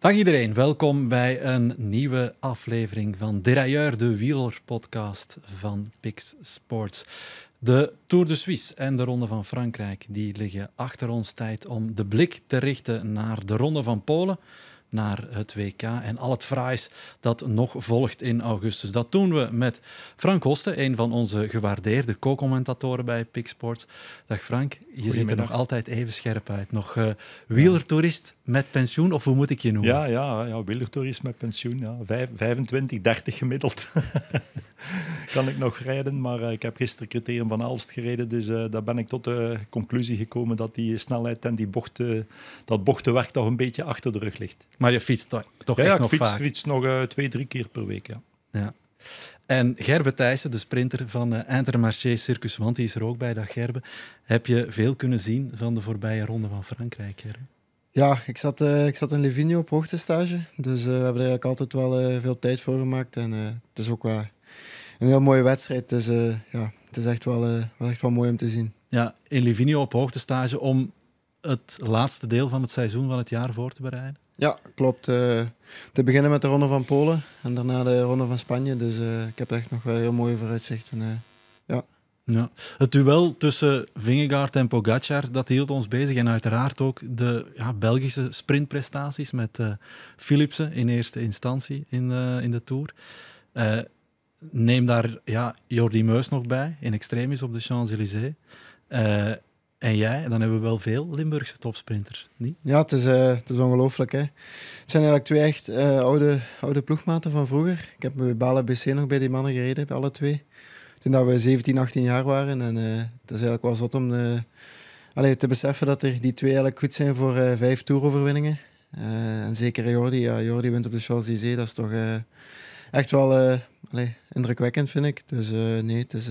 Dag iedereen, welkom bij een nieuwe aflevering van Derailleur, de podcast van Pix Sports. De Tour de Suisse en de Ronde van Frankrijk die liggen achter ons tijd om de blik te richten naar de Ronde van Polen naar het WK en al het fraais dat nog volgt in augustus. Dat doen we met Frank Hosten, een van onze gewaardeerde co-commentatoren bij Pixports. Dag Frank, je ziet er nog altijd even scherp uit. Nog uh, wielertoerist met pensioen, of hoe moet ik je noemen? Ja, ja, ja wielertoerist met pensioen. Ja. Vijf, 25, 30 gemiddeld. kan ik nog rijden, maar eh, ik heb gisteren criterium van Aalst gereden, dus eh, daar ben ik tot de conclusie gekomen dat die snelheid en die bochten, dat bochtenwerk toch een beetje achter de rug ligt. Maar je fietst toch, toch ja, echt ja, ik fiets, nog eh, twee, drie keer per week, ja. ja. En Gerbe Thijssen, de sprinter van uh, Intermarché Circus, want die is er ook bij, dat Gerbe. Heb je veel kunnen zien van de voorbije ronde van Frankrijk, Gerbe? Ja, ik zat, eh, ik zat in Livigno op hoogtestage. Dus we hebben er eigenlijk altijd wel veel tijd voor gemaakt. En het is ook wel een heel mooie wedstrijd. Dus ja, het is echt wel, wel, echt wel mooi om te zien. Ja, in Livigno op hoogtestage om het laatste deel van het seizoen van het jaar voor te bereiden? Ja, klopt. Eh, te beginnen met de Ronde van Polen en daarna de Ronde van Spanje. Dus eh, ik heb echt nog wel heel mooie vooruitzichten. Uh, ja. Ja. Het duel tussen Vingegaard en Pogacar, dat hield ons bezig. En uiteraard ook de ja, Belgische sprintprestaties met Philipsen in eerste instantie in, in de Tour. neem daar ja, Jordi Meus nog bij, in extremis op de Champs-Élysées en jij, dan hebben we wel veel Limburgse topsprinters. Niet? Ja, het is, eh, is ongelooflijk. Het zijn eigenlijk twee echt eh, oude, oude ploegmaten van vroeger. Ik heb bij Bala BC nog bij die mannen gereden, bij alle twee. Toen dat we 17, 18 jaar waren. En eh, het is eigenlijk wel zot om allee, te beseffen dat er die twee eigenlijk goed zijn voor vijf toeroverwinningen. en zeker Jordi. Ja, Jordi wint op de Champs-Élysées. Dat is toch echt wel indrukwekkend, vind ik. Dus nee, het is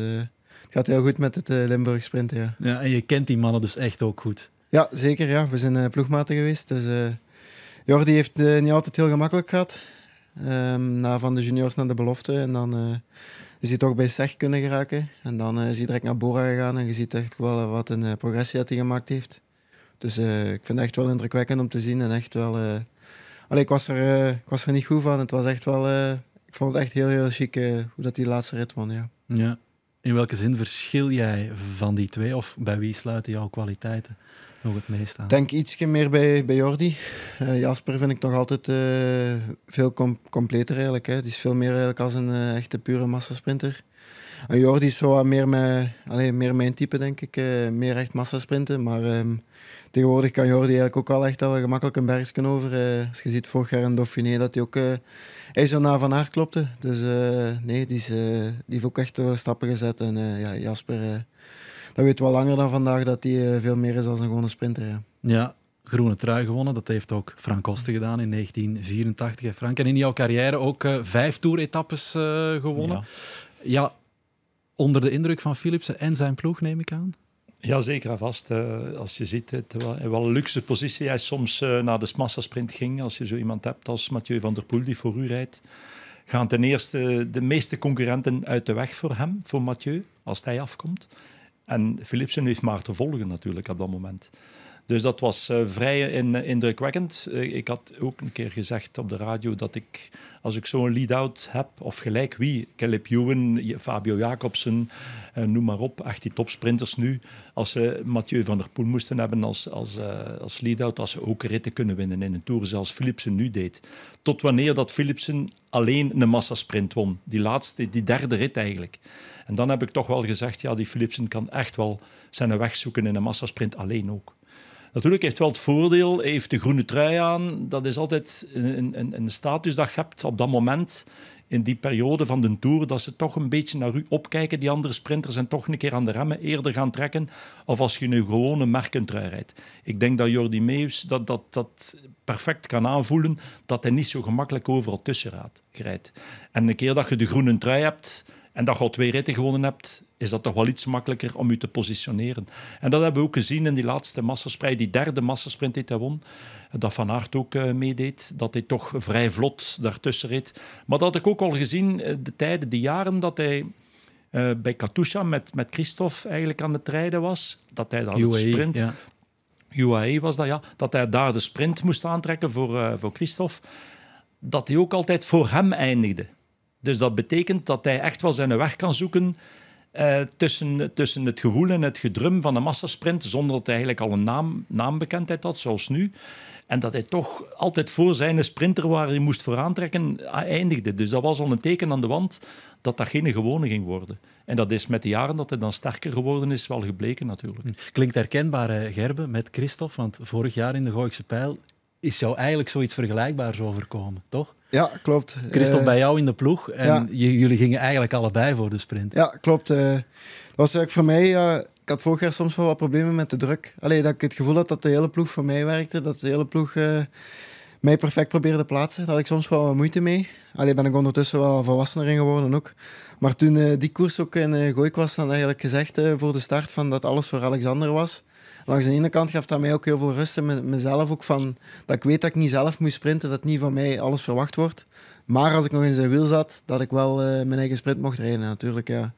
gaat heel goed met het eh, Limburg Sprint ja. ja. En je kent die mannen dus echt ook goed? Ja, zeker. Ja. We zijn eh, ploegmaten geweest. Dus, eh, Jordi heeft het niet altijd heel gemakkelijk gehad. Ehm, na, van de juniors naar de belofte. En dan is hij toch bij SEG kunnen geraken. En dan is hij direct naar Bora gegaan. En je ziet echt wel wat een progressie dat hij gemaakt heeft. Dus ik vind het echt wel indrukwekkend om te zien. En echt wel... Allee, ik, was er, ik was er niet goed van. Het was echt wel... ik vond het echt heel, heel chic hoe dat die laatste rit won, ja. Ja. In welke zin verschil jij van die twee of bij wie sluiten jouw kwaliteiten nog het meest aan? Ik denk ietsje meer bij, bij Jordi. Eh, Jasper vind ik nog altijd eh, veel completer eigenlijk. Hè. is veel meer eigenlijk als een eh, echte pure massasprinter. En Jordi is zo wat meer, mijn, alleen, meer mijn type, denk ik. meer echt massasprinten, maar... Ehm, tegenwoordig kan Jordi eigenlijk ook al echt al gemakkelijk een bergsken over. Eh, als je ziet vorig jaar in Dauphiné dat hij ook uh, eh, IJssel na Van aard klopte. Dus eh, nee, die, is, die heeft ook echt stappen gezet. En ja, Jasper, dat weet wel langer dan vandaag dat hij veel meer is dan een gewone sprinter. Ja. ja. Groene trui gewonnen, dat heeft ook Frank Kosten gedaan in 1984. Frank, en in jouw carrière ook vijf toeretappes gewonnen. Ja. ja, onder de indruk van Philipsen en zijn ploeg, neem ik aan. Ja, zeker en vast. Eh, als je ziet, het, wel een luxe positie. Hij soms uh, naar de massasprint ging. Als je zo iemand hebt als Mathieu van der Poel die voor u rijdt, gaan ten eerste de meeste concurrenten uit de weg voor hem, voor Mathieu, als hij afkomt. En Philipsen heeft maar te volgen natuurlijk op dat moment. Dus dat was eh, vrij eh, eh, indrukwekkend. ik had ook een keer gezegd op de radio dat ik, als ik zo'n lead-out heb, of gelijk wie, Caleb Ewen, Fabio Jacobsen, noem maar op, echt die topsprinters nu, als ze Mathieu van der Poel moesten hebben als, als, als lead-out, als ze ook ritten kunnen winnen in een Tour, zoals Philipsen nu deed. Tot wanneer dat Philipsen alleen een massasprint won. Die laatste, die derde rit eigenlijk. En dan heb ik toch wel gezegd, ja, die Philipsen kan echt wel zijn weg zoeken in een massasprint alleen ook. Natuurlijk heeft wel het voordeel, heeft de groene trui aan. Dat is altijd een, een, een status dat je hebt op dat moment in die periode van de Tour, dat ze toch een beetje naar u opkijken, die andere sprinters, en toch een keer aan de remmen eerder gaan trekken, of als je nu gewone merkentrui rijdt. Ik denk dat Jordi Meus dat, dat, dat perfect kan aanvoelen, dat hij niet zo gemakkelijk overal tussen rijdt. En een keer dat je de groene trui hebt, en dat je al twee ritten gewonnen hebt, is dat toch wel iets makkelijker om je te positioneren. En dat hebben we ook gezien in die laatste massasprint, die derde massasprint die hij won, dat Van Aert ook eh, meedeed, dat hij toch vrij vlot daartussen reed. Maar dat had ik ook al gezien eh, de tijden, de jaren dat hij eh, bij Katusha met, met Christophe eigenlijk aan het rijden was, dat hij dan UAE, sprint... Ja. UAE was dat, ja. Dat hij daar de sprint moest aantrekken voor, uh, voor Christophe. Dat hij ook altijd voor hem eindigde. Dus dat betekent dat hij echt wel zijn weg kan zoeken eh, tussen, tussen het gewoel en het gedrum van de massasprint, zonder dat hij eigenlijk al een naam, naambekendheid had, zoals nu. En dat hij toch altijd voor zijn sprinter waar hij moest vooraantrekken, eh, eindigde. Dus dat was al een teken aan de wand dat dat geen gewone ging worden. En dat is met de jaren dat hij dan sterker geworden is, wel gebleken natuurlijk. Hm. Klinkt herkenbaar, eh, Gerbe, met Christophe. Want vorig jaar in de Gooikse Pijl is jou eigenlijk zoiets vergelijkbaars overkomen, toch? Ja, klopt. Christophe, eh, bij jou in de ploeg. En jullie gingen eigenlijk allebei voor de sprint. Ja, klopt. Eh, dat was eigenlijk voor mij... ik had vorig jaar soms wel wat problemen met de druk. Alleen dat ik het gevoel had dat de hele ploeg voor mij werkte. Dat de hele ploeg eh, mij perfect probeerde plaatsen. Daar had ik soms wel wat moeite mee. Alleen ben ik ondertussen wel volwassener in geworden ook. Maar toen die koers ook in uh, Goik was, dan eigenlijk gezegd voor de start van dat alles voor Alexander was langs de ene kant gaf dat mij ook heel veel rust en mezelf ook van dat ik weet dat ik niet zelf moet sprinten, dat niet van mij alles verwacht wordt. Maar als ik nog in zijn wiel zat, dat ik wel eh, mijn eigen sprint mocht rijden natuurlijk. Ja.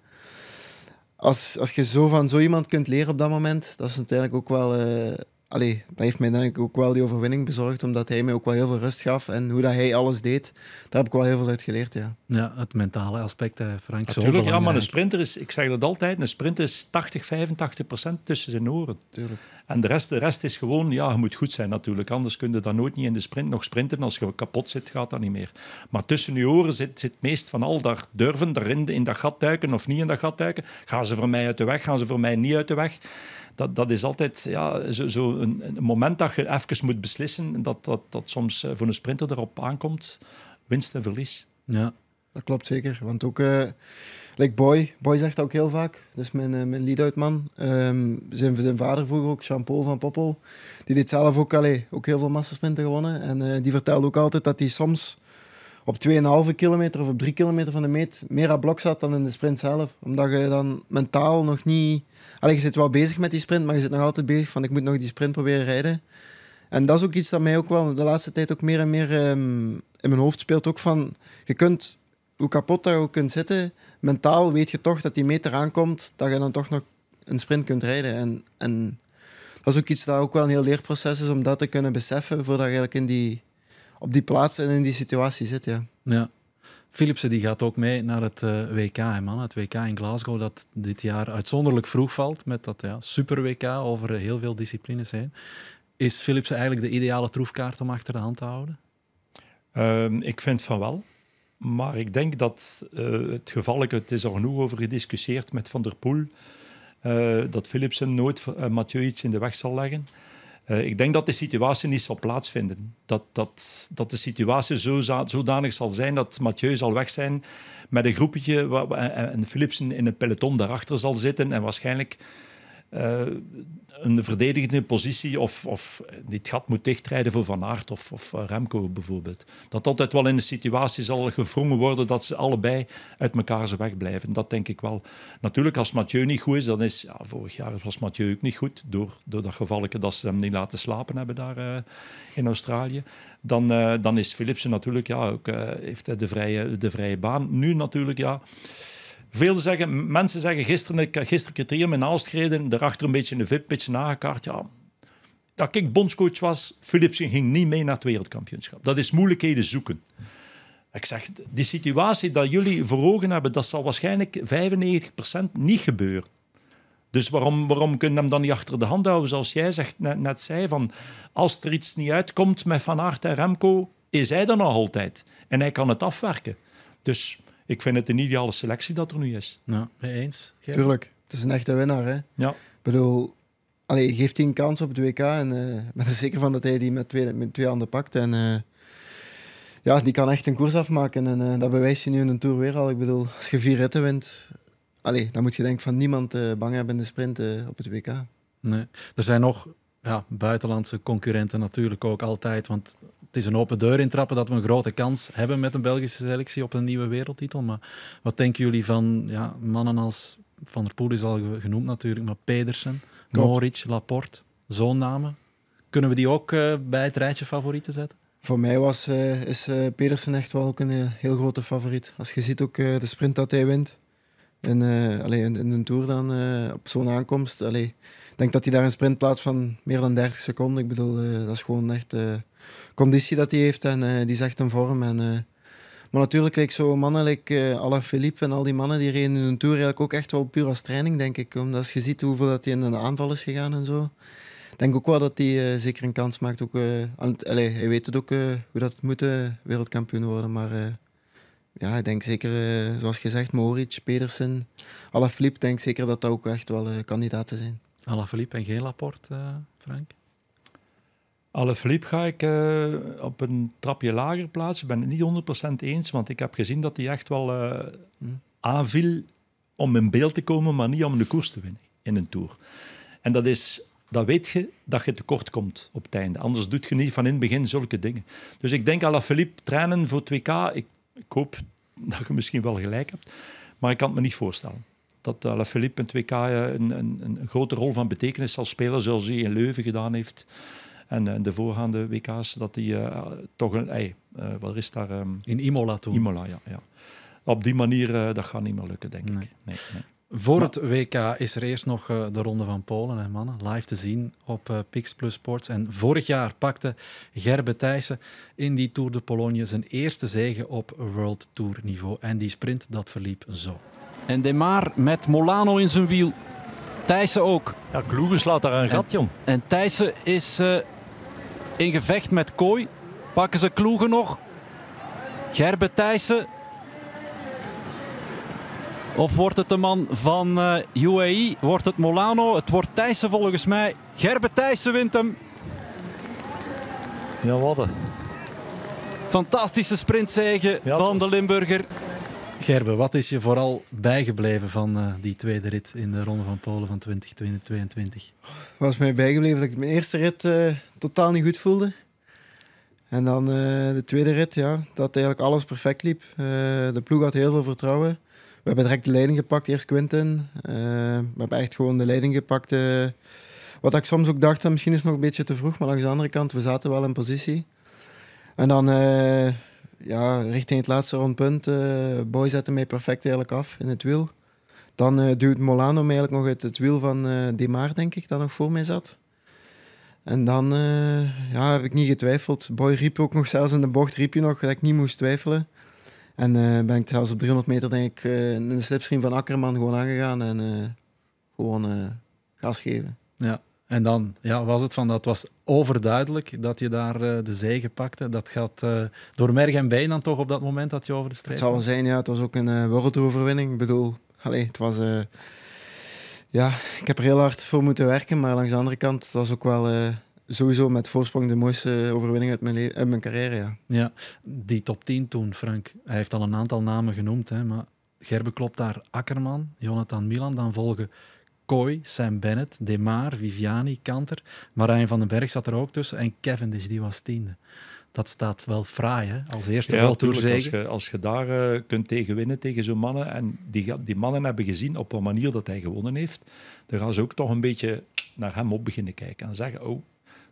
Als, als je zo van zo iemand kunt leren op dat moment, dat is natuurlijk ook wel eh, allee, dat heeft mij denk ik ook wel die overwinning bezorgd, omdat hij mij ook wel heel veel rust gaf. En hoe dat hij alles deed, daar heb ik wel heel veel uit geleerd. Ja, ja het mentale aspect, eh, Frank. Natuurlijk, ja, maar een sprinter is, ik zeg dat altijd, een sprinter is 80, 85 procent tussen zijn oren. Tuurlijk. En de rest, de rest is gewoon, ja, je moet goed zijn natuurlijk. Anders kun je dan nooit niet in de sprint nog sprinten. Als je kapot zit, gaat dat niet meer. Maar tussen je oren zit, zit meest van al daar durven, daarin, in dat gat duiken of niet in dat gat duiken. Gaan ze voor mij uit de weg, gaan ze voor mij niet uit de weg dat, dat is altijd ja, zo'n zo een, moment dat je even moet beslissen, dat, dat, dat soms eh, voor een sprinter erop aankomt, winst en verlies. Ja, dat klopt zeker. Want ook, uh, like Boy, Boy zegt dat ook heel vaak, dus mijn, eh, mijn lead-outman. Um, zijn, zijn vader vroeger ook, Jean-Paul van Poppel, die deed zelf ook, allee, ook heel veel massasprinten gewonnen. En die vertelde ook altijd dat hij soms op 2,5 kilometer of op 3 kilometer van de meet meer aan blok zat dan in de sprint zelf. Omdat je dan mentaal nog niet Allee, je zit wel bezig met die sprint, maar je zit nog altijd bezig van ik moet nog die sprint proberen rijden. En dat is ook iets dat mij ook wel de laatste tijd ook meer en meer ehm, in mijn hoofd speelt. Ook van, je kunt, hoe kapot je ook kunt zitten, mentaal weet je toch dat die meter aankomt, dat je dan toch nog een sprint kunt rijden. En, en dat is ook iets dat ook wel een heel leerproces is om dat te kunnen beseffen voordat je eigenlijk in die, op die plaats en in die situatie zit. Ja. ja. Philipsen die gaat ook mee naar het eh, WK. Hè, man. Het WK in Glasgow dat dit jaar uitzonderlijk vroeg valt met dat ja, super WK over heel veel disciplines heen. Is Philipsen eigenlijk de ideale troefkaart om achter de hand te houden? Ehm, ik vind van wel. Maar ik denk dat eh, het geval, het is er genoeg over gediscussieerd met Van der Poel, eh, dat Philipsen nooit Mathieu iets in de weg zal leggen. Eh, ik denk dat de situatie niet zal plaatsvinden. Dat, dat, dat de situatie zo, zodanig zal zijn dat Mathieu zal weg zijn met een groepje en, Philipsen in een peloton daarachter zal zitten en waarschijnlijk eh, een verdedigende positie of, of dit gat moet dichtrijden voor Van Aert of, of eh, Remco bijvoorbeeld. Dat altijd wel in de situatie zal gevrongen worden dat ze allebei uit elkaar zijn weg blijven. Dat denk ik wel. Natuurlijk, als Mathieu niet goed is, dan is... Ja, vorig jaar was Mathieu ook niet goed, door, door dat gevalletje dat ze hem niet laten slapen hebben daar eh, in Australië. Dan, dan is Philipsen natuurlijk, ja, ook, heeft de vrije, de vrije baan. Nu natuurlijk, ja veel zeggen. Mensen zeggen gisteren, ik gisteren criterium mijn naast gereden, daarachter een beetje een VIP, een nagekaart. Ja, dat ik bondscoach was, Philipsen ging niet mee naar het wereldkampioenschap. Dat is moeilijkheden zoeken. Ik zeg, die situatie dat jullie voor ogen hebben, dat zal waarschijnlijk 95% niet gebeuren. Dus waarom, waarom kunnen we hem dan niet achter de hand houden? Zoals jij zegt, net, zei, van, als er iets niet uitkomt met Van Aert en Remco, is hij dan nog altijd. En hij kan het afwerken. Dus ik vind het een ideale selectie dat er nu is. Ja, mee eens. Tuurlijk. Het is een echte winnaar. Hè? Ja. Ik bedoel, geeft hij een kans op het WK. En eh, ben er zeker van dat hij die met twee, twee handen pakt. En eh, ja, die kan echt een koers afmaken. En eh, dat bewijst je nu in een Tour weer al. Ik bedoel, als je vier ritten wint, allee, dan moet je denk van niemand bang hebben in de sprint op het WK. Nee. Er zijn nog ja, buitenlandse concurrenten natuurlijk ook altijd. Want het is een open deur intrappen dat we een grote kans hebben met een Belgische selectie op een nieuwe wereldtitel. Maar wat denken jullie van ja, mannen als Van der Poel is al genoemd natuurlijk, maar Pedersen, Moric, Laporte, zo'n namen? Kunnen we die ook eh, bij het rijtje favorieten zetten? Voor mij was, eh, is eh, Pedersen echt wel ook een heel grote favoriet. Als je ziet ook de sprint dat hij wint. En, allee, in, in, een tour dan, op zo'n aankomst. Allee, ik denk dat hij daar een sprint plaatst van meer dan 30 seconden. Ik bedoel, dat is gewoon echt conditie dat hij heeft en eh, die zegt een vorm. En, eh, maar natuurlijk, like, zo mannen like eh, Alain Philippe en al die mannen, die reden in een Tour eigenlijk ook echt wel puur als training, denk ik. Omdat als je ziet hoeveel dat hij in de aanval is gegaan en zo. Ik denk ook wel dat hij zeker een kans maakt. Ook, het, hij weet het ook hoe dat het moet, wereldkampioen worden. Maar ja, ik denk zeker, zoals gezegd, Moritz, Pedersen, Alaphilippe, denk zeker dat dat ook echt wel uh, kandidaten zijn. Alaphilippe en geen Laporte, Frank? Philippe ga ik eh, op een trapje lager plaatsen. Ik ben het niet 100% eens, want ik heb gezien dat hij echt wel eh, hm. aanviel om in beeld te komen, maar niet om de koers te winnen in een Tour. En dat is... Dat weet je dat je tekort komt op het einde. Anders doet je niet van in het begin zulke dingen. Dus ik denk, Philippe trainen voor 2K. Ik, ik hoop dat je misschien wel gelijk hebt. Maar ik kan het me niet voorstellen dat eh, Philippe in 2K een, een, een, grote rol van betekenis zal spelen, zoals hij in Leuven gedaan heeft en eh, de voorgaande WK's, dat die eh, toch een... ei. Eh, wat is daar? Ehm, in Imola toen? Imola, ja. ja. Op die manier, dat gaat niet meer lukken, denk ik. Nee, nee. Voor het WK is er eerst nog de Ronde van Polen, hè, mannen. Live te zien op Pix Plus Sports. En vorig jaar pakte Gerbe Thijssen in die Tour de Pologne zijn eerste zege op World Tour niveau. En die sprint, dat verliep zo. En de Demar met Molano in zijn wiel. Thijssen ook. Ja, Kloegen slaat daar een gat, jong. En Thijssen is in gevecht met Kooi. Pakken ze Kloegen nog. Gerbe Thijssen. Of wordt het de man van uh, eh, UAE? Wordt het Molano? Het wordt Thijssen volgens mij. Gerbe Thijssen wint hem. Ja, wat Fantastische sprintzege van de Limburger. Gerbe, wat is je vooral bijgebleven van eh, die tweede rit in de Ronde van Polen van 2022? Was mij bijgebleven dat ik mijn eerste rit eh, totaal niet goed voelde. En dan eh, de tweede rit, ja, dat eigenlijk alles perfect liep. de ploeg had heel veel vertrouwen. We hebben direct de leiding gepakt, eerst Quinten. we hebben echt gewoon de leiding gepakt. wat ik soms ook dacht, misschien is het nog een beetje te vroeg, maar langs de andere kant, we zaten wel in positie. En dan ja, richting het laatste rondpunt, eh, Boy zette mij perfect eigenlijk af in het wiel. Dan eh, duwt Molano mij eigenlijk nog uit het wiel van eh, De Maar, denk ik, dat nog voor mij zat. En dan ja, heb ik niet getwijfeld. Boy riep ook nog zelfs in de bocht, riep je nog dat ik niet moest twijfelen. En uh, ben ik trouwens op 300 meter denk ik in de slipstream van Akkerman gewoon aangegaan en gewoon gas geven. Ja, en dan ja, was het van dat was overduidelijk dat je daar eh, de zege pakte. Dat gaat uh, door merg en been dan toch op dat moment dat je over de streep. Het zou wel zijn, ja. Het was ook een uh, eh, wereldoverwinning. Ik bedoel, allez, het was. ja, ik heb er heel hard voor moeten werken, maar langs de andere kant, het was ook wel sowieso met voorsprong de mooiste overwinning uit mijn, uit mijn carrière. Ja. ja, die top 10 toen, Frank. Hij heeft al een aantal namen genoemd, hè, maar Gerbe klopt daar Akkerman, Jonathan Milan, dan volgen Kooi, Sam Bennett, Demar, Viviani, Kanter. Marijn van den Berg zat er ook tussen. En Cavendish, die was tiende. Dat staat wel fraai, hè? Als eerste ja, natuurlijk, als, je, als je daar uh, kunt tegenwinnen tegen zo'n mannen. En die, die mannen hebben gezien op een manier dat hij gewonnen heeft. Dan gaan ze ook toch een beetje naar hem op beginnen kijken. En zeggen, oh,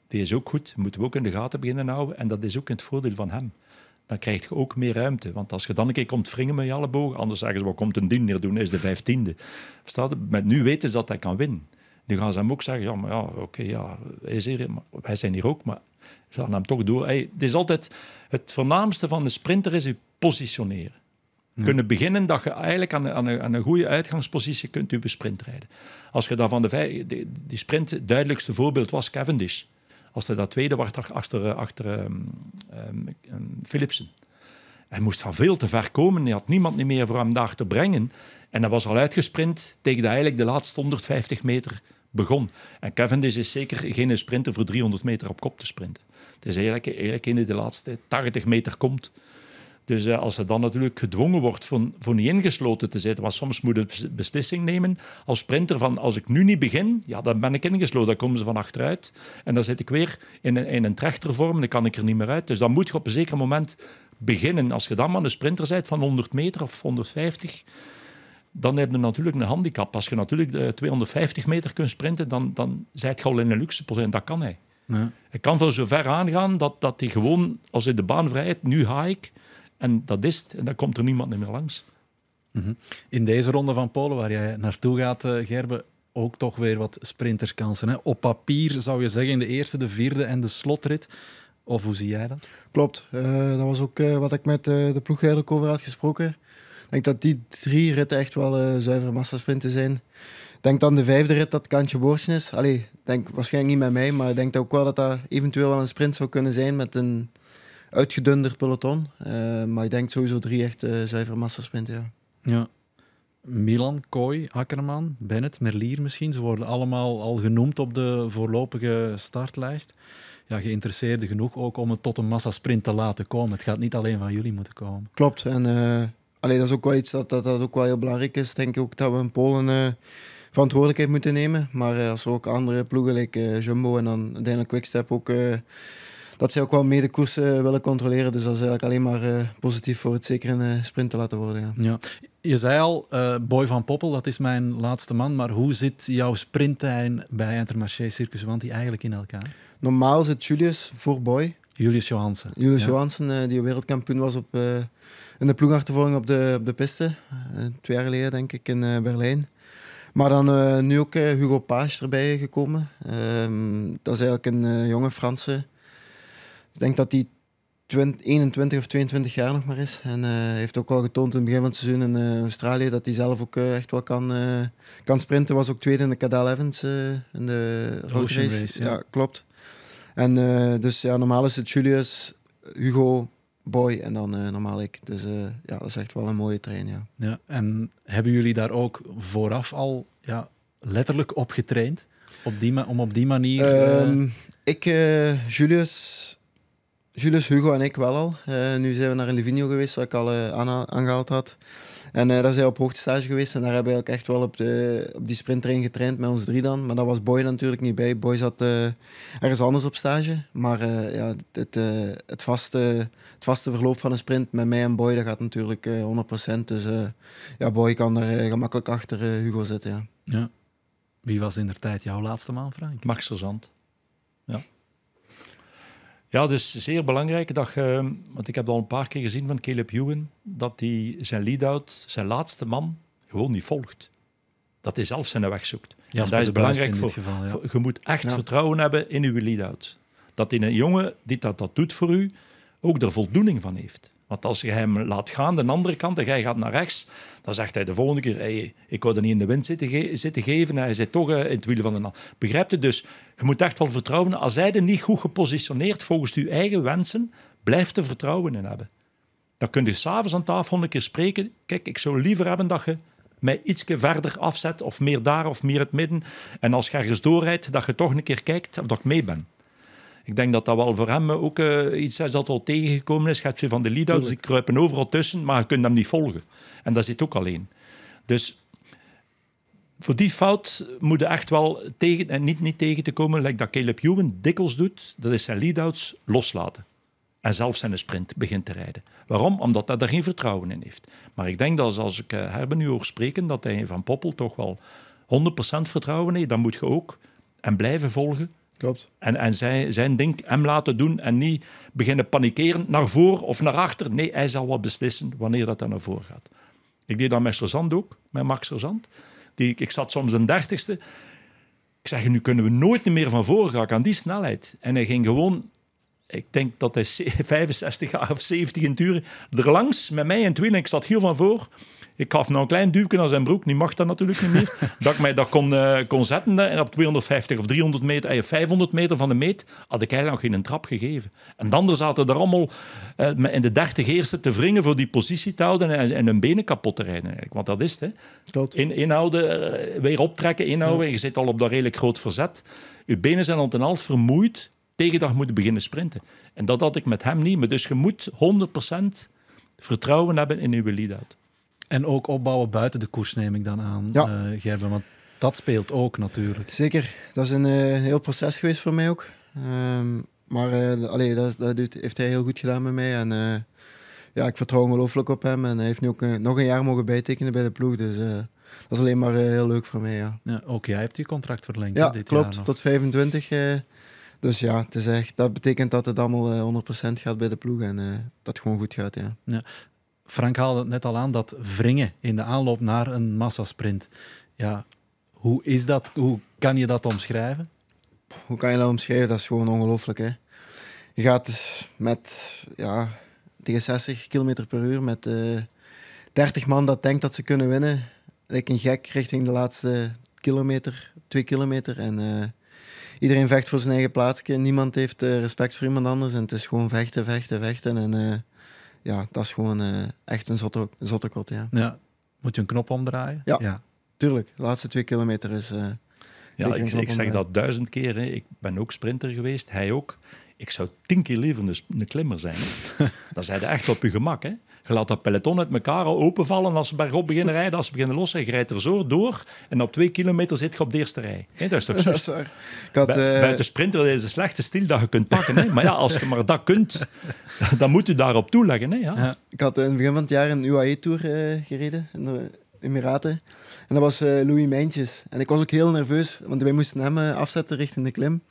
die is ook goed. Moeten we ook in de gaten beginnen houden. En dat is ook in het voordeel van hem dan krijg je ook meer ruimte. Want als je dan een keer komt wringen met je elleboog, anders zeggen ze, wat komt een diener doen, is de vijftiende. Verstaat Met nu weten ze dat hij kan winnen. Nu gaan ze hem ook zeggen, ja, maar ja, oké, ja, is wij zijn hier ook, maar ze gaan hem toch door. Hey, het is altijd, het voornaamste van de sprinter is je positioneren. Kunnen beginnen dat je eigenlijk aan, een, aan een goede uitgangspositie kunt je sprint rijden. Als je van de, vijf, die, die sprint, het duidelijkste voorbeeld was Cavendish als hij dat tweede was achter, eh, achter ehm, ehm, ehm, Philipsen. Hij moest van veel te ver komen. Hij had niemand meer voor hem daar te brengen. En dat was al uitgesprint tegen de, eigenlijk de laatste 150 meter begon. En Kevin, is zeker geen sprinter voor 300 meter op kop te sprinten. Het is eigenlijk, eigenlijk in de laatste 80 meter komt. Dus eh, als ze dan natuurlijk gedwongen wordt van, voor niet ingesloten te zitten, want soms moet je beslissing nemen als printer van als ik nu niet begin, ja, dan ben ik ingesloten, dan komen ze van achteruit. En dan zit ik weer in een, in een trechtervorm dan kan ik er niet meer uit. Dus dan moet je op een zeker moment beginnen. Als je dan maar een sprinter bent van 100 meter of 150, dan heb je natuurlijk een handicap. Als je natuurlijk eh, de 250 meter kunt sprinten, dan, dan zijt je al in een luxe en Dat kan hij. Ja. Hij kan van zo ver aangaan dat, dat hij gewoon, als hij de baan vrijheid, nu haak. ik, en dat is het. En daar komt er niemand meer langs. Mhm. In deze ronde van Polen, waar jij naartoe gaat, eh, Gerbe, ook toch weer wat sprinterskansen. Hè? Op papier zou je zeggen in de eerste, de vierde en de slotrit. Of hoe zie jij dat? Klopt. Eh, dat was ook eh, wat ik met de eigenlijk over had gesproken. Ik denk dat die drie ritten echt wel zuivere massasprinten zijn. Ik denk dan de vijfde rit dat kantje Boortje is. Allee, denk waarschijnlijk niet met mij, maar ik denk ook wel dat dat eventueel wel een sprint zou kunnen zijn met een uitgedunder peloton. Eh, maar ik denk sowieso drie echt uh, eh, zuiver massasprinten. ja. ja. Milan, Kooi, Akkerman, Bennett, Merlier misschien. Ze worden allemaal al genoemd op de voorlopige startlijst. Ja, geïnteresseerden genoeg ook om het tot een massasprint te laten komen. Het gaat niet alleen van jullie moeten komen. Klopt. En uh, dat is ook wel iets dat, dat, ook wel heel belangrijk is. Denk ik ook dat we in Polen verantwoordelijkheid moeten nemen. Maar als ook andere ploegen, like Jumbo en dan uiteindelijk Quickstep, ook dat zij ook wel mee de koers eh, willen controleren. Dus dat is eigenlijk alleen maar eh, positief voor het zeker een eh, sprint te laten worden. Ja. ja. Je zei al, Boy van Poppel, dat is mijn laatste man. Maar hoe zit jouw sprinttijn bij Intermarché Circus Wanti eigenlijk in elkaar? Normaal zit Julius voor Boy. Julius Johansen. Julius Johansen, die wereldkampioen was op, in de ploegachtervolging op de, op de piste. twee jaar geleden, denk ik, in Berlijn. Maar dan nu ook Hugo Paas erbij gekomen. Ehm, dat is eigenlijk een jonge Franse ik denk dat hij 21 of 22 jaar nog maar is. En uh, heeft ook al getoond in het begin van het seizoen in eh, Australië dat hij zelf ook eh, echt wel kan, kan sprinten. Was ook tweede in de Cadel Evans in de road race. ja. klopt. En dus ja, normaal is het Julius, Hugo, Boy en dan normaal ik. Dus ja, dat is echt wel een mooie train Ja. Ja, en hebben jullie daar ook vooraf al ja, letterlijk op getraind? Op die, om op die manier. Ehm, ik, Julius Julius, Hugo en ik wel al. Eh, nu zijn we naar Livigno geweest, wat ik al uh, aangehaald had. En eh, daar zijn we op hoogtestage geweest en daar hebben we ook echt wel op, de, op die sprinttrain getraind met ons drie dan. Maar daar was Boy natuurlijk niet bij. Boy zat ergens anders op stage. Maar ja, het, het, vaste, het vaste verloop van een sprint met mij en Boy, dat gaat natuurlijk 100%. Dus ja, Boy kan er gemakkelijk achter Hugo zitten. Ja. ja. Wie was in de tijd jouw laatste maalvraag? Frank? Max Sazant. Ja. Ja, het is zeer belangrijk. Dat je, ehm, want ik heb al een paar keer gezien van Caleb Ewan. Dat hij zijn lead-out, zijn laatste man, gewoon niet volgt. Dat hij zelf zijn weg zoekt. Ja, dat is belangrijk voor, geval, ja. Je moet echt vertrouwen hebben in uw lead-out. Dat in een jongen die dat, dat doet voor u, ook er voldoening van heeft. Want als je hem laat gaan, de andere kant, en jij gaat naar rechts, dan zegt hij de volgende keer, hey, ik wou er niet in de wind zitten, ge zitten geven, hij zit toch eh, in het wiel van de naam. Begrijp het dus? Je moet echt wel vertrouwen. Als hij er niet goed gepositioneerd volgens je eigen wensen, blijf er vertrouwen in hebben. Dan kun je s'avonds aan tafel een keer spreken. Kijk, ik zou liever hebben dat je mij ietsje verder afzet, of meer daar, of meer het midden. En als je ergens doorrijdt, dat je toch een keer kijkt of dat ik mee ben. Ik denk dat dat wel voor hem ook eh, iets is dat al tegengekomen is. Je hebt van de leadouts, die kruipen overal tussen, maar je kunt hem niet volgen. En dat zit ook alleen. Dus voor die fout moet er echt wel tegen en eh, niet, niet tegen te komen, like dat Caleb Ewan dikwijls doet, dat is zijn lead-outs loslaten. En zelfs zijn sprint begint te rijden. Waarom? Omdat hij er geen vertrouwen in heeft. Maar ik denk dat als ik eh, Herben nu hoor spreken, dat hij van Poppel toch wel 100% vertrouwen heeft. Dan moet je ook en blijven volgen en, en zij, zijn ding hem laten doen en niet beginnen panikeren naar voor of naar achter. Nee, hij zal wel beslissen wanneer dat dan naar voor gaat. Ik deed dat met Serzand ook, met Max Serzand. Die, ik zat soms een dertigste. Ik zeg, nu kunnen we nooit meer van voren gaan aan die snelheid. En hij ging gewoon, ik denk dat hij 65 of 70 in turen er langs met mij en Twin. ik zat heel van voor. Ik gaf nou een klein duwtje naar zijn broek, nu mag dat natuurlijk niet meer. dat ik mij dat kon, eh, kon zetten. En op 250 of 300 meter, 500 eh, meter van de meet, had ik eigenlijk nog geen trap gegeven. En dan zaten er allemaal eh, in de 30 eerste te wringen voor die positie te houden en, en hun benen kapot te rijden. Eigenlijk. Want dat is het. In, inhouden, weer optrekken, inhouden. Je zit al op dat redelijk groot verzet. Je benen zijn al ten half vermoeid. Tegendag moeten beginnen sprinten. En dat had ik met hem niet. Maar dus je moet 100% vertrouwen hebben in uw lead-out. En ook opbouwen buiten de koers neem ik dan aan, ja. Eh, want dat speelt ook natuurlijk. Zeker. Dat is een eh, heel proces geweest voor mij ook. Ehm, maar uh, dat, dat, heeft hij heel goed gedaan met mij. En ja, ik vertrouw ongelooflijk op hem. En hij heeft nu ook nog een jaar mogen bijtekenen bij de ploeg. Dus dat is alleen maar heel leuk voor mij, ja. ja ook jij hebt je contract verlengd ja, dit klopt, tot 25. Dus ja, het is echt, dat betekent dat het allemaal 100% gaat bij de ploeg en dat het gewoon goed gaat. Ja. ja. Frank haalde het net al aan, dat wringen in de aanloop naar een massasprint. Ja, hoe is dat? Hoe kan je dat omschrijven? Hoe kan je dat omschrijven? Dat is gewoon ongelooflijk. Je gaat dus met ja, tegen 60 km per uur met 30 eh, man dat denkt dat ze kunnen winnen. Lijkt een gek richting de laatste kilometer, twee kilometer. En eh, iedereen vecht voor zijn eigen plaatsje. Niemand heeft eh, respect voor iemand anders. En het is gewoon vechten, vechten, vechten. En ja, dat is gewoon eh, echt een zotte, zotte kot, ja. ja. Moet je een knop omdraaien? Ja, tuurlijk. De laatste twee kilometer is... Eh, ja, ik, ik zeg dat duizend keer. Hè. Ik ben ook sprinter geweest, hij ook. Ik zou tien keer liever een, klimmer zijn. Dan zijn je echt op je gemak. Hè. Je laat dat peloton uit elkaar openvallen als ze bergop beginnen rijden. Als ze beginnen lossen, je rijdt er zo door. En op twee kilometer zit je op de eerste rij. He, dat is toch zo? had, bij, bij, de sprinter is de slechte stil dat je kunt pakken. He. Maar ja, als je maar dat kunt, dan moet je daarop toeleggen. He, ja. Ik had in het begin van het jaar een UAE-tour eh, gereden in de Emiraten. En dat was eh, Louis Mijntjes. En ik was ook heel nerveus, want wij moesten hem eh, afzetten richting de klim.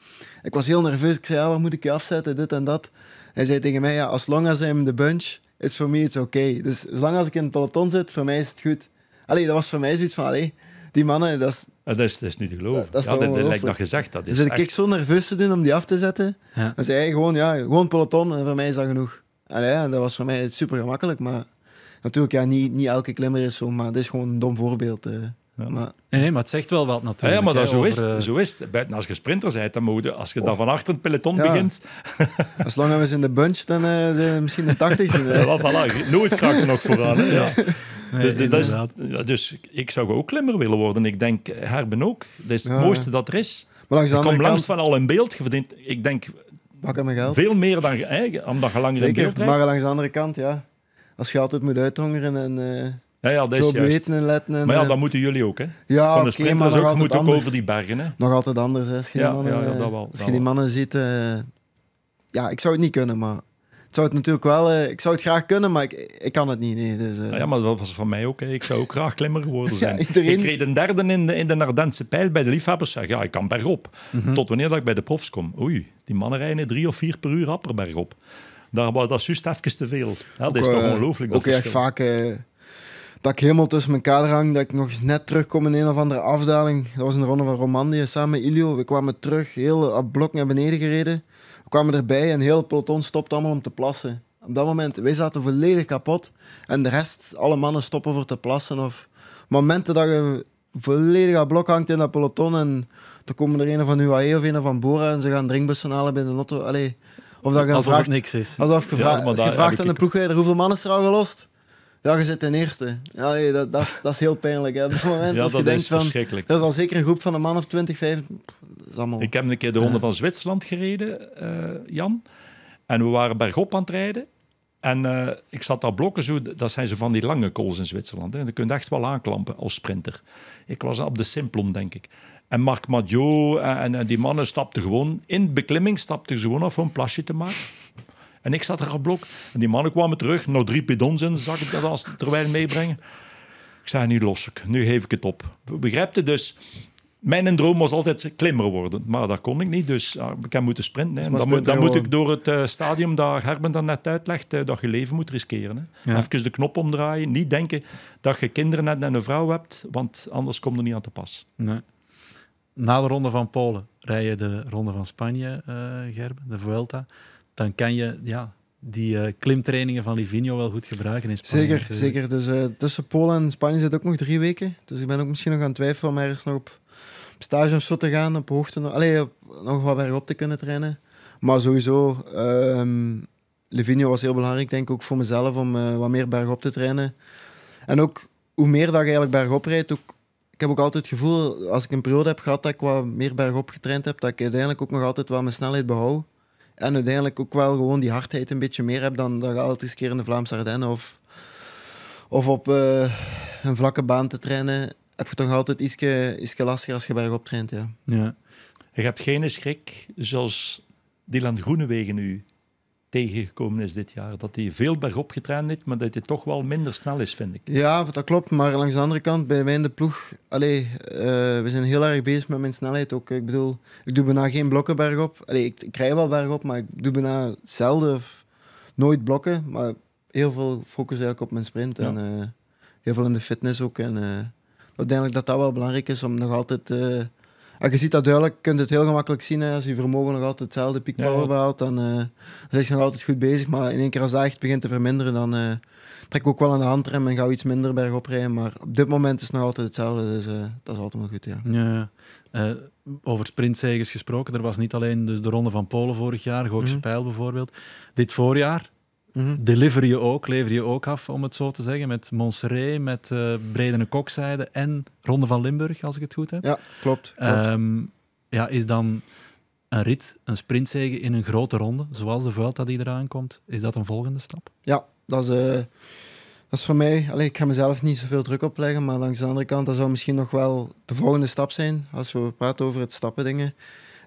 Ik was heel nerveus. Ik zei, ja, waar moet ik je afzetten? Dit en dat. Hij zei tegen mij, ja, as long as de the bunch is voor mij iets oké. Dus zolang als ik in het peloton zit, voor mij is het goed. Allee, dat was voor mij zoiets van, allee, die mannen, dat is... Ah, dat is, dat is niet te geloven. Dat, ja, dat, lijkt nog gezegd. Dat is dus echt... ik zo nerveus te doen om die af te zetten. Ja. Dan zei hij gewoon, ja, gewoon peloton en voor mij is dat genoeg. Allee, dat was voor mij super gemakkelijk, maar natuurlijk, ja, niet, niet elke klimmer is zo, maar dit is gewoon een dom voorbeeld. Eh. Nee, maar het zegt wel wat natuurlijk. Ah ja, maar dat zo, is zo is het. Eh, als je sprinter zijt dan moet je, als je dan oh. van achter het peloton begint... Als lang hebben in de bunch, dan uh, misschien de tachtig. Eh. ja, voilà. Nooit kraken nog vooraan. Ja. dus, dus, dus, ik zou ook klimmer willen worden. Ik denk, Herben ook. Dat is het mooiste dat er is. Maar komt langs van al in beeld. Je verdient, ik denk, geld. veel meer dan, eigen omdat je lang in beeld Maar langs de andere kant, ja. Als je altijd moet uithongeren en... Ja, ja, dat is Zo juist. en letten. maar ja, eh, dat moeten jullie ook, hè? Ja, Van de okay, sprinters ook, over die bergen, hè? Nog altijd anders, hè. Als je ja, die mannen, ja, eh, dat wel, als die mannen ziet... Eh, ja, ik zou het niet kunnen, maar... Ik zou het natuurlijk wel... ik zou het graag kunnen, maar ik, ik kan het niet, nee, dus, nou Ja, maar dat was van mij ook, Ik zou ook graag klimmer geworden zijn. Ik reed een derde in de, in de Nardense pijl bij de liefhebbers. Zeg, ja, ik kan bergop. Mhm. Tot wanneer dat ik bij de profs kom. Oei, die mannen rijden drie of vier per uur rapper bergop. Daar was dat juist even te veel. Ja, dat is toch ongelooflijk, dat Ook echt vaak dat ik helemaal tussen mijn kader hang, dat ik nog eens net terugkom in een of andere afdaling. Dat was in de ronde van Romandie samen met Ilio. We kwamen terug, heel blok eh, naar beneden gereden. We kwamen erbij en heel het peloton stopt allemaal om te plassen. Op dat moment, wij zaten volledig kapot en de rest, alle mannen stoppen voor te plassen. Of momenten dat je volledig aan blok hangt in dat peloton en dan komen er een van UAE of een van Bora en ze gaan drinkbussen halen bij de lotto. Allee, of dat je alsof vraagt, niks is. Alsof je, ja, gevraagd aan de ploegleider hoeveel mannen is er al gelost? Ja, je zit in eerste. Ja, dat, dat, is, dat is heel pijnlijk. Hè. Op dat moment, ja, als dat je denkt van, Dat is al zeker een groep van een man of 20, 25. Allemaal... Ik heb een keer de Ronde van Zwitserland gereden, eh, Jan. En we waren bergop aan het rijden. En eh, ik zat daar blokken zo. Dat zijn ze van die lange kools in Zwitserland. Hè. En kun je echt wel aanklampen als sprinter. Ik was op de Simplon, denk ik. En Marc Madjo. en, en, die mannen stapten gewoon... In beklimming stapten ze gewoon af om een plasje te maken. En ik zat er op blok. En die mannen kwamen terug, nou drie pedons in ik dat als terwijl meebrengen. Ik zei, nu los ik, nu geef ik het op. Begrijpt het dus? Mijn droom was altijd klimmer worden, maar dat kon ik niet. Dus ah, ik heb moeten sprinten. Hè. Dus dan, moet, moet, ik door het uh, eh, stadium dat Herben dan net uitlegt, eh, dat je leven moet riskeren. Hè. Even de knop omdraaien. Niet denken dat je kinderen net en een vrouw hebt, want anders komt er niet aan te pas. Nee. Na de ronde van Polen rij je de ronde van Spanje, uh, Gerben, de Vuelta dan kan je ja, die eh, klimtrainingen van Livigno wel goed gebruiken in Spanje. Zeker, zeker. Dus eh, tussen Polen en Spanje zit ook nog drie weken. Dus ik ben ook misschien nog aan het twijfelen om ergens nog op stage of zo te gaan, op hoogte, allee, op, nog wat bergop te kunnen trainen. Maar sowieso, um, ehm, Livigno was heel belangrijk, denk ik, ook voor mezelf, om eh, wat meer bergop te trainen. En ook, hoe meer dat je eigenlijk bergop rijdt, ook, ik heb ook altijd het gevoel, als ik een periode heb gehad dat ik wat meer bergop getraind heb, dat ik uiteindelijk ook nog altijd wel mijn snelheid behoud. En uiteindelijk ook wel gewoon die hardheid een beetje meer heb dan dat je altijd eens keer in de Vlaamse Ardennen of, of op eh, een vlakke baan te trainen. Heb je toch altijd iets lastiger als je bergop traint, ja. ja. Je hebt geen schrik, zoals Dylan Groenewegen nu tegengekomen is dit jaar. Dat hij veel bergop getraind heeft, maar dat hij toch wel minder snel is, vind ik. Ja, dat klopt. Maar langs de andere kant, bij mij in de ploeg... Allee, eh, we zijn heel erg bezig met mijn snelheid ook. Ik bedoel, ik doe bijna geen blokken bergop. Allee, ik, krijg wel bergop, maar ik doe bijna zelden of nooit blokken. Maar heel veel focus eigenlijk op mijn sprint. En eh, heel veel in de fitness ook. En eh, uiteindelijk dat dat wel belangrijk is om nog altijd en je ziet dat duidelijk, je kunt het heel gemakkelijk zien als je vermogen nog altijd hetzelfde piekpower ja, behaalt. Dan, uh, dan is je nog altijd goed bezig. Maar in één keer als dat echt begint te verminderen, dan eh, trek ik ook wel aan de handrem en ga iets minder bergop rijden. Maar op dit moment is het nog altijd hetzelfde, dus eh, dat is altijd wel goed. Ja. ja over sprintzegers gesproken, er was niet alleen dus de Ronde van Polen vorig jaar, Gookse mhm. Pijl bijvoorbeeld. Dit voorjaar Delivery mhm. Deliver je ook, lever je ook af, om het zo te zeggen. Met Montserrat, met uh, eh, Bredene Kokzijde en Ronde van Limburg, als ik het goed heb. Ja, klopt. Ehm, ja, is dan een rit, een sprintzege in een grote ronde, zoals de Vuelta die eraan komt, is dat een volgende stap? Ja, dat is, eh, dat is voor mij... Allee, ik ga mezelf niet zoveel druk opleggen, maar langs de andere kant, dat zou misschien nog wel de volgende stap zijn, als we praten over het stappen dingen.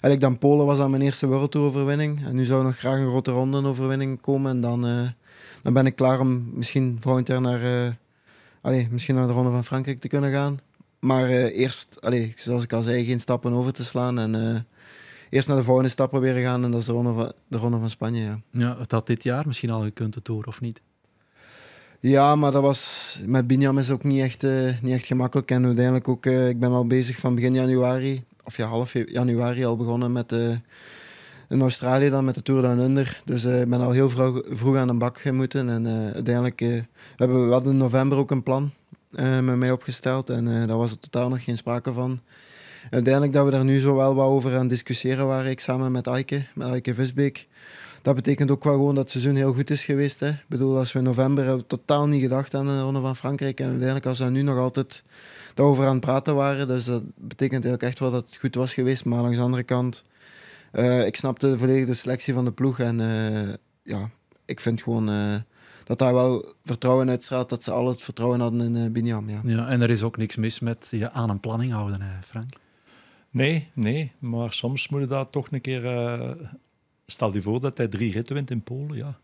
Eigenlijk dan Polen was aan mijn eerste wereldtoeroverwinning En nu zou nog graag een grote ronde overwinning komen. En dan, eh, dan ben ik klaar om misschien volgend jaar naar, eh, allee, misschien naar de Ronde van Frankrijk te kunnen gaan. Maar eh, eerst, allee, zoals ik al zei, geen stappen over te slaan. En eerst naar de volgende stap proberen gaan. En dat is de Ronde van, de ronde van Spanje. Ja. ja, het had dit jaar misschien al gekund, de Tour, of niet? Ja, maar dat was met Binjam is ook niet echt, niet echt gemakkelijk. En uiteindelijk ook, ik ben al bezig van begin januari of ja, half januari al begonnen met de, eh, in Australië dan met de Tour Down Under. Dus eh, ik ben al heel vroeg, vroeg aan de bak moeten. En eh, uiteindelijk we hebben we hadden in november ook een plan met mij opgesteld. En daar was er totaal nog geen sprake van uiteindelijk dat we daar nu zo wel wat over aan discussiëren waren. Ik samen met Aike, met Aike Visbeek. Dat betekent ook wel gewoon dat het seizoen heel goed is geweest. Hè. Ik bedoel, als we in november totaal niet gedacht aan de Ronde van Frankrijk. En uiteindelijk als dat nu nog altijd over aan het praten waren. Dus dat betekent eigenlijk echt wel dat het goed was geweest. Maar langs de andere kant, eh, ik snapte de volledige selectie van de ploeg. En eh, ja, ik vind gewoon eh, dat daar wel vertrouwen uitstraalt, dat ze al het vertrouwen hadden in Binyam. Ja. ja, en er is ook niks mis met je aan een planning houden, hè, Frank. Nee, nee, maar soms moet je dat toch een keer. Uh, stel je voor dat hij drie ritten wint in Polen, ja.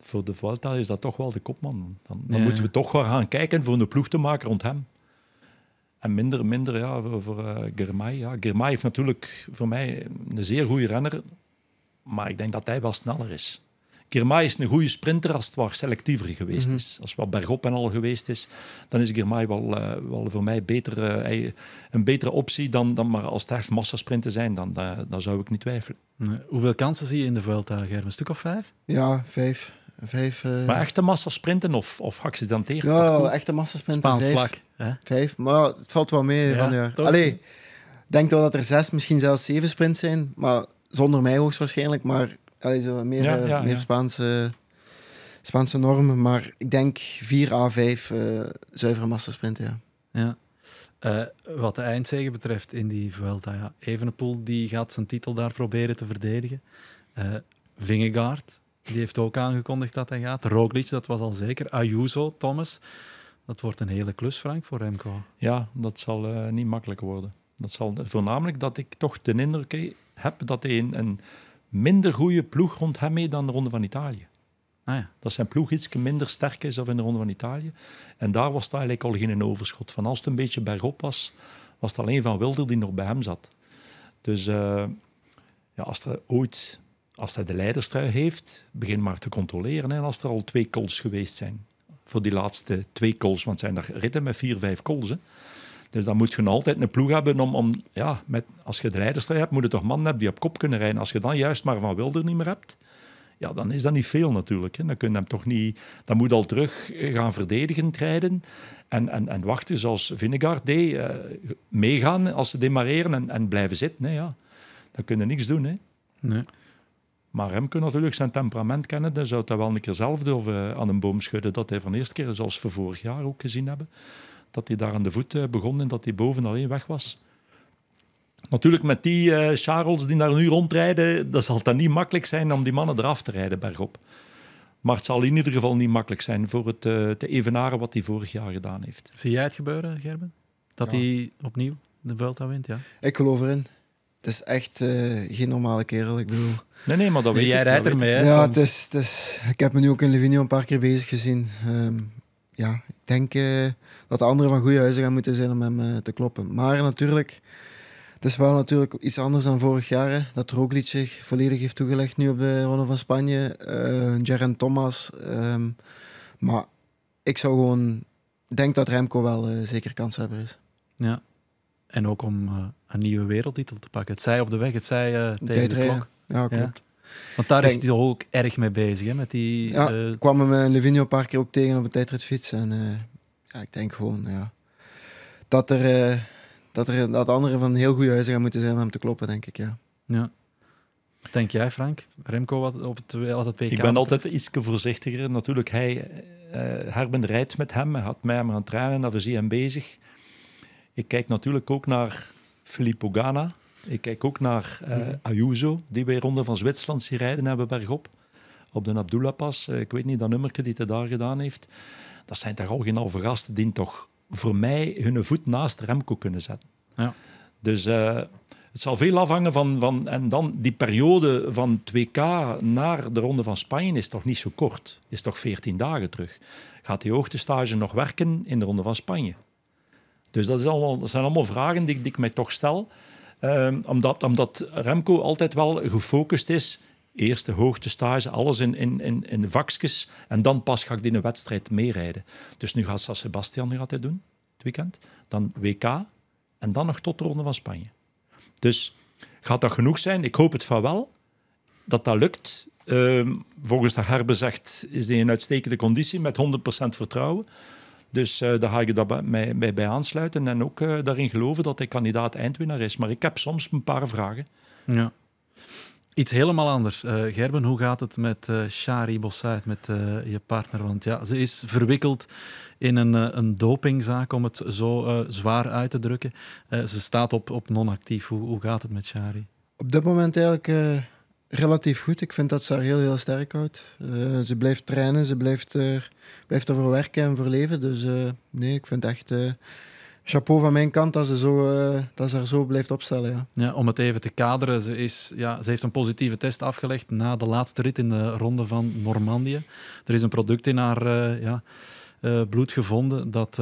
Voor de Vuelta is dat toch wel de kopman. Dan, dan moeten we toch wel gaan kijken voor een ploeg te maken rond hem. En minder minder ja, voor, voor uh, Ja. Germay heeft natuurlijk voor mij een zeer goede renner. Maar ik denk dat hij wel sneller is. Germay is een goede sprinter als het wat selectiever geweest mhm. is. Als het wat bergop en al geweest is, dan is Germay wel, eh, wel voor mij beter, eh, een betere optie dan, dan maar als het echt massasprinten zijn, dan, dan zou ik niet twijfelen. Hoeveel kansen zie je in de Vuelta, Germ? Een stuk of vijf? Ja, vijf. vijf Maar echte massasprinten of, of accidenteerd? Ja, echte massasprinten. Spaans Vijf, maar het valt wel mee. van, ja. Allee, ik denk wel dat er zes, misschien zelfs zeven sprints zijn. Maar zonder mij hoogstwaarschijnlijk. Maar allee, zo meer, eh, meer Spaanse, Spaanse normen. Maar ik denk 4 A 5 uh, zuivere mastersprinten, ja. Eh, wat de eindzegen betreft in die Vuelta, ja. Evenepoel die gaat zijn titel daar proberen te verdedigen. Uh, Vingegaard, die heeft ook aangekondigd dat hij gaat. Roglic, dat was al zeker. Ayuso, Thomas. Dat wordt een hele klus, Frank, voor Remco. Ja, dat zal eh, niet makkelijk worden. Dat zal, voornamelijk dat ik toch de indruk heb dat hij een, een minder goede ploeg rond hem heeft dan de Ronde van Italië. Ah, ja. Dat zijn ploeg iets minder sterk is dan in de Ronde van Italië. En daar was het eigenlijk al geen overschot van. Als het een beetje bergop was, was het alleen Van Wilder die nog bij hem zat. Dus eh, ja, als er ooit als hij de leiderstrui heeft, begin maar te controleren. En als er al twee calls geweest zijn voor die laatste twee calls. Want zijn er ritten met vier, vijf calls. Dus dan moet je altijd een ploeg hebben om, om ja, met, als je de leidersstrijd hebt, moet je toch mannen hebben die op kop kunnen rijden. Als je dan juist maar Van Wilder niet meer hebt, ja, dan is dat niet veel natuurlijk. Hè. Dan kun je hem toch niet, dan moet al terug gaan verdedigen, rijden en, en, en wachten zoals Vinegaard deed. Eh, meegaan als ze demareren en, en blijven zitten. Hè, ja. Dan kun je niks doen. Hè. Nee. Maar Remco natuurlijk zijn temperament kennen, dan zou dat wel een keer zelf durven eh, aan een boom schudden. Dat hij van de eerste keer, zoals we vorig jaar ook gezien hebben, dat hij daar aan de voet eh, begon en dat hij boven alleen weg was. Natuurlijk met die uh, eh, Charles die daar nu rondrijden, dat zal dan niet makkelijk zijn om die mannen eraf te rijden bergop. Maar het zal in ieder geval niet makkelijk zijn voor het uh, te evenaren wat hij vorig jaar gedaan heeft. Zie jij het gebeuren, Gerben? Dat hij opnieuw de Vuelta wint, ja? Ik geloof erin het is echt eh, geen normale kerel. Ik bedoel. Nee, nee, maar dat weet Jij rijdt ermee, Ja, het is, het is, ik heb me nu ook in Livigno een paar keer bezig gezien. Ehm, ja, ik denk eh, dat de anderen van goede huizen gaan moeten zijn om hem eh, te kloppen. Maar natuurlijk, het is wel natuurlijk iets anders dan vorig jaar. dat Roglic zich volledig heeft toegelegd nu op de Ronde van Spanje. Uh, ehm, Jaren Thomas. Ehm, maar ik zou gewoon... denk dat Remco wel zeker kanshebber is. Ja, en ook om eh, een nieuwe wereldtitel te pakken. Het zij op de weg, het zij uh, tegen de klok. Ja, klopt. Want daar is hij ook erg mee bezig, hè? Met die, ja, eh, ik kwam hem in een paar keer ook tegen op een tijdritfiets. En ja, ik denk gewoon, ja... Dat er, dat er dat anderen van heel goede huizen gaan moeten zijn om hem te kloppen, denk ik, ja. Ja. denk jij, Frank? Remco, wat op het, wat WK Ik ben altijd iets voorzichtiger. Natuurlijk, hij, Herben rijdt met hem. Hij had mij maar aan het trainen, dat was hij hem bezig. Ik kijk natuurlijk ook naar Filippo Ganna. Ik kijk ook naar eh, mhm. Ayuso, die bij Ronde van Zwitserland zien rijden hebben bergop. Op de Abdullah-pas. Eh, ik weet niet, dat nummerke die hij daar gedaan heeft. Dat zijn toch halve gasten die toch voor mij hun voet naast Remco kunnen zetten. Ja. Dus eh, het zal veel afhangen van, van... En dan die periode van 2K naar de Ronde van Spanje is toch niet zo kort. Is toch 14 dagen terug. Gaat die hoogtestage nog werken in de Ronde van Spanje? Dus dat, zijn allemaal vragen die, ik mij toch stel. Ehm, omdat, omdat Remco altijd wel gefocust is eerst de hoogtestage, alles in, in, in, in vakjes. En dan pas ga ik die een wedstrijd meerijden. Dus nu gaat San Sebastian gaat doen, het weekend. Dan WK en dan nog tot de Ronde van Spanje. Dus gaat dat genoeg zijn? Ik hoop het van wel, dat dat lukt. Ehm, volgens de Herbe zegt, is hij in uitstekende conditie met 100% vertrouwen. Dus eh, daar ga ik dat mij, bij aansluiten en ook eh, daarin geloven dat hij kandidaat eindwinnaar is. Maar ik heb soms een paar vragen. Ja. Iets helemaal anders. Eh, Gerben, hoe gaat het met Shari Bossuit, met je partner? Want ja, ze is verwikkeld in een, een dopingzaak, om het zo zwaar uit te drukken. ze staat op, op non-actief. Hoe, hoe gaat het met Shari? Op dit moment eigenlijk relatief goed. Ik vind dat ze haar heel, heel sterk houdt. Eh, ze blijft trainen, ze blijft, er, blijft ervoor werken en voor leven. Dus eh, nee, ik vind echt eh, chapeau van mijn kant dat ze, zo, dat ze haar zo blijft opstellen. Ja. ja. om het even te kaderen, ze, is, ja, ze heeft een positieve test afgelegd na de laatste rit in de ronde van Normandië. Er is een product in haar ja, bloed gevonden dat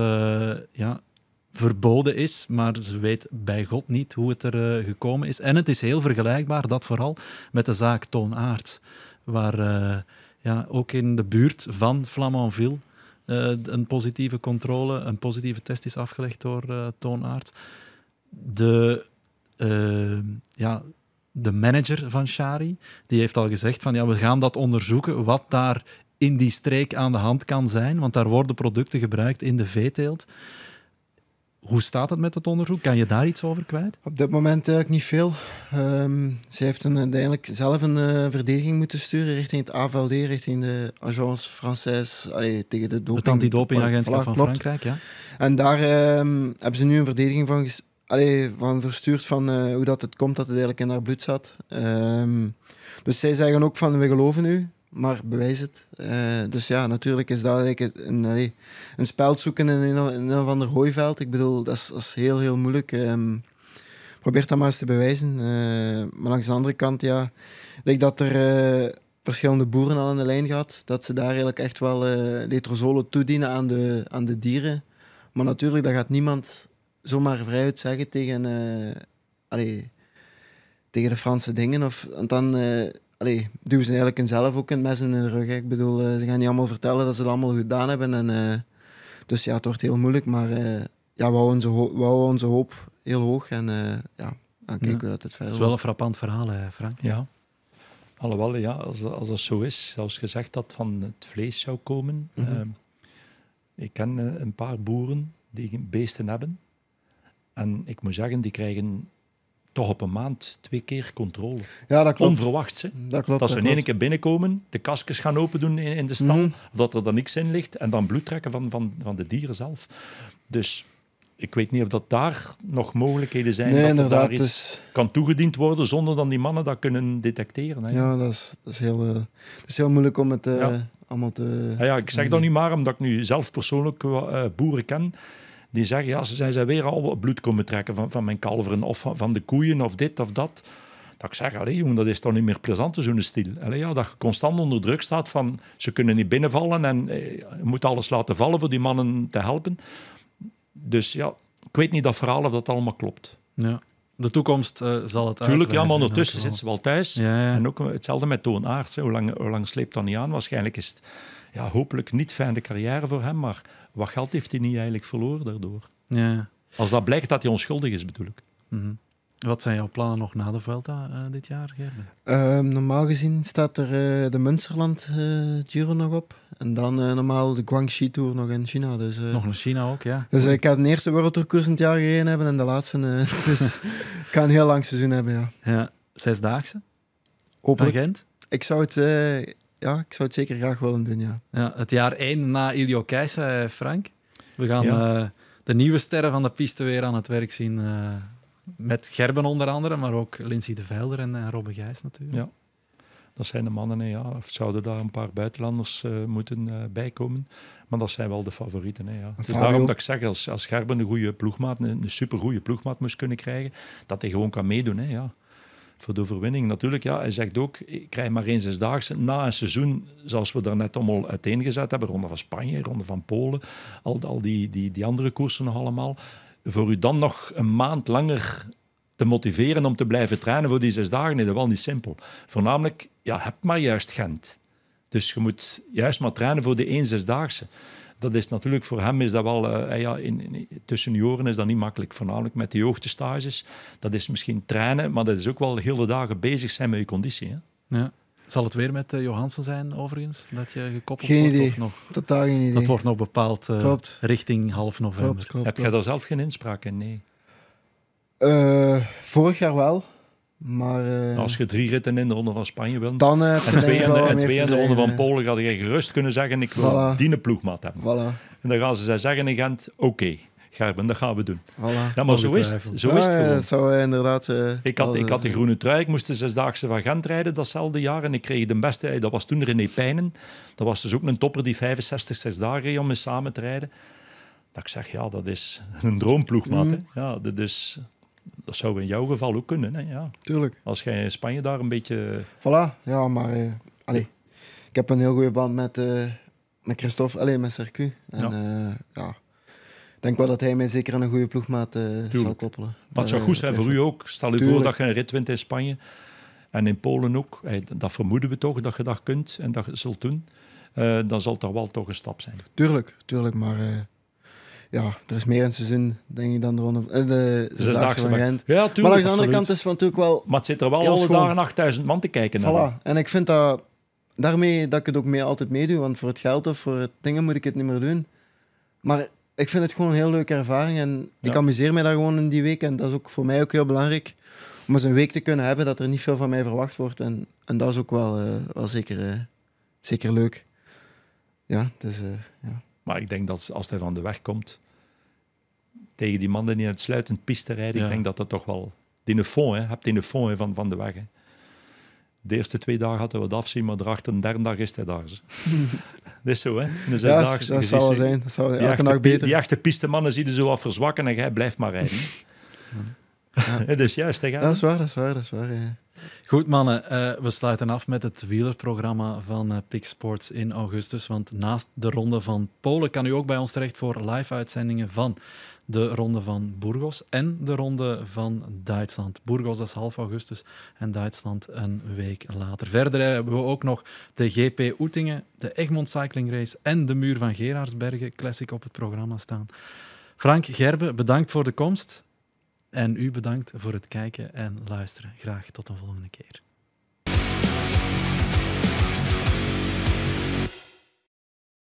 ja, verboden is, maar ze weet bij God niet hoe het er eh, gekomen is. En het is heel vergelijkbaar, dat vooral, met de zaak Toon waar eh, ja, ook in de buurt van Flamanville eh, een positieve controle, een positieve test is afgelegd door Toon De, ja, de manager van Shari, die heeft al gezegd van ja, we gaan dat onderzoeken, wat daar in die streek aan de hand kan zijn, want daar worden producten gebruikt in de veeteelt. Hoe staat het met dat onderzoek? Kan je daar iets over kwijt? Op dit moment eigenlijk niet veel. Um, ze heeft een, uiteindelijk zelf een uh, verdediging moeten sturen richting het AVLD, richting de Agence Française, tegen de doping. Het antidopingagentschap van Frankrijk, ja. En daar ehm, hebben ze nu een verdediging van, allee, van verstuurd van eh, hoe dat het komt dat het eigenlijk in haar bloed zat. Ehm, dus zij zeggen ook van, we geloven u, maar bewijs het. Eh, dus ja, natuurlijk is dat een, een, een speld zoeken in een, in een of ander hooiveld. Ik bedoel, dat is, heel, heel moeilijk. Ehm, probeer dat maar eens te bewijzen. Eh, maar langs de andere kant, ja, ik denk dat er eh, verschillende boeren al aan de lijn gaat. Dat ze daar eigenlijk echt wel letrozolen toedienen aan de, aan de dieren. Maar natuurlijk, dat gaat niemand zomaar vrijuit zeggen tegen, tegen de Franse dingen. Of, want dan allee, duwen ze eigenlijk zelf ook een mes in de rug. Ik bedoel, eh, ze gaan niet allemaal vertellen dat ze het allemaal gedaan hebben. En, eh, dus ja, het wordt heel moeilijk. Maar uh, ja, we houden, we onze hoop heel hoog. En ja, dan kijken we dat het verder Het is wel een frappant verhaal, Frank. Ja. Alhoewel, ja, als, als dat zo is, als gezegd dat van het vlees zou komen. Mhm. Ehm, ik ken een paar boeren die beesten hebben. En ik moet zeggen, die krijgen toch op een maand twee keer controle. Ja, dat klopt. Onverwachts. Dat, ze in één keer binnenkomen, de kasjes gaan open doen in, in de stal, mm. dat er dan niks in ligt, en dan bloed trekken van, van, van de dieren zelf. Dus ik weet niet of dat daar nog mogelijkheden zijn nee, dat er daar iets dus- kan toegediend worden zonder dan die mannen dat kunnen detecteren. Hè? Ja, dat is, dat, is heel, eh, is heel moeilijk om het eh, allemaal te... Ah ja, ik zeg dat mm. nu maar omdat ik nu zelf persoonlijk uh, boeren ken die zeggen, ja, ze zijn weer al bloed komen trekken van, van mijn kalveren of van, de koeien of dit of dat. Dat ik zeg, allee, jongen, dat is toch niet meer plezant, zo'n stil. Allee, ja, dat je constant onder druk staat van ze kunnen niet binnenvallen en eh, je moet alles laten vallen voor die mannen te helpen. Dus ja, ik weet niet dat verhaal of dat allemaal klopt. Ja. De toekomst eh, zal het Tuurlijk, ja, maar ondertussen zit ze wel thuis. En ook eh, hetzelfde met Toon Aarts. Hoe lang, hoe lang sleept dat niet aan? Waarschijnlijk is het ja, hopelijk niet fijne carrière voor hem. Maar wat geld heeft hij niet eigenlijk verloren daardoor? Ja. Als dat blijkt dat hij onschuldig is, bedoel ik. Mhm. Wat zijn jouw plannen nog na de Vuelta eh, dit jaar, Gerben? Ehm, normaal gezien staat er eh, de Münsterland eh, Giro nog op. En dan normaal de Guangxi Tour nog in China. Dus, nog in China ook, ja. Dus ik ga de eerste wereldtourkoers in het jaar gereden hebben en de laatste. dus ik ga een heel lang seizoen hebben, ja. ja zesdaagse? Hopelijk. Ik zou het ja, ik zou het zeker graag willen doen, ja. ja het jaar één na Ilio Keijsa, eh, Frank. We gaan eh, de nieuwe sterren van de piste weer aan het werk zien. Uh, met Gerben onder andere, maar ook Lindsay de Velder en, en Robbe Gijs natuurlijk. Ja. Dat zijn de mannen, ja. Of zouden daar een paar buitenlanders moeten uh, bijkomen. Maar dat zijn wel de favorieten. Hè, ja. daarom dat ik zeg, als, als Gerben een goede ploegmaat, een, een supergoeie ploegmaat moest kunnen krijgen, dat hij gewoon kan meedoen. Hè, ja voor de overwinning. Natuurlijk, ja, hij zegt ook, ik krijg maar één zesdaagse. Na een seizoen, zoals we daarnet allemaal uiteengezet hebben, Ronde van Spanje, Ronde van Polen, al, al die, die, die andere koersen nog allemaal. Voor u dan nog een maand langer te motiveren om te blijven trainen voor die zes dagen, nee, dat is wel niet simpel. Voornamelijk, ja, hebt maar juist Gent. Dus je moet juist maar trainen voor de één zesdaagse dat is natuurlijk voor hem is dat wel, uh, ja, in, tussen junioren is dat niet makkelijk. Voornamelijk met de hoogtestages. Dat is misschien trainen, maar dat is ook wel de hele dagen bezig zijn met je conditie. Hè? Ja. Zal het weer met uh, Johansen zijn, overigens? Dat je gekoppeld geen wordt? Idee. nog? Totaal geen idee. Dat wordt nog bepaald eh, richting half november. Heb jij daar zelf geen inspraak in? Nee. vorig jaar wel. Maar, eh, nou, Als je drie ritten in de Ronde van Spanje wil, dan, eh, en twee, in de, en de Ronde van Polen, ga je gerust kunnen zeggen, ik wil die ploegmaat hebben. Voilà. En dan gaan ze zeggen in Gent, oké. Okay. Gerben, dat gaan we doen. maar zo is het. Zo is het gewoon. zou, eh, inderdaad, ik, had, ik had de groene trui, ik moest de zesdaagse van Gent rijden datzelfde jaar. En ik kreeg de beste, dat was toen René Pijnen. Dat was dus ook een topper die 65, 6 dagen reed om mee samen te rijden. Dat ik zeg, ja, dat is een droomploegmaat. Mm. Ja, dat is, dat zou in jouw geval ook kunnen. Hè? Ja. Tuurlijk. Als jij in Spanje daar een beetje. Voilà, ja, maar uh, ik heb een heel goede band met, eh, met Christophe, alleen met Sercu. En ja. Eh, ja. ik denk wel dat hij mij zeker aan een goede ploegmaat zal koppelen. Maar het zou goed zijn voor u ook. Stel je voor dat je een rit wint in Spanje en in Polen ook. dat vermoeden we toch dat je dat kunt en dat je zult doen. dan zal het toch wel toch een stap zijn. Tuurlijk, tuurlijk. Maar ja, er is meer in zin denk ik, dan de, eh, de, de Ja, tuurlijk, maar aan de andere kant is van natuurlijk wel... Maar het zit er wel alle schoon. dagen 8000 man te kijken. Naar. En ik vind dat... Daarmee dat ik het ook mee, altijd meedoe, want voor het geld of voor het dingen moet ik het niet meer doen. Maar ik vind het gewoon een heel leuke ervaring en ik amuseer mij daar gewoon in die week. En dat is ook voor mij ook heel belangrijk om eens een week te kunnen hebben dat er niet veel van mij verwacht wordt. En, en dat is ook wel, eh, wel zeker, eh, zeker leuk. Ja, dus ja. Maar ik denk dat als hij van de weg komt, tegen die mannen die het uitsluitend piste rijden, ik denk dat dat toch wel... Die hè. Hebt in de van, van de weg, hè. De eerste twee dagen hadden we het afzien, maar erachter de derde dag is hij daar. dat is zo, hè? ja, dat zou wel zijn. Dat zou elke dag beter. Die echte mannen zien je zo wat verzwakken en jij blijft maar rijden. ja. dus juist, hè, Dat is waar, dat is waar, dat is waar, Goed, mannen. Eh, we sluiten af met het wielerprogramma van uh, eh, Pick Sports in augustus. Want naast de ronde van Polen kan u ook bij ons terecht voor live-uitzendingen van de ronde van Burgos en de ronde van Duitsland. Burgos dat is half augustus en Duitsland een week later. Verder hebben we ook nog de GP Oetingen, de Egmond Cycling Race en de Muur van Gerardsbergen Classic op het programma staan. Frank Gerbe, bedankt voor de komst. En u bedankt voor het kijken en luisteren. Graag tot een volgende keer.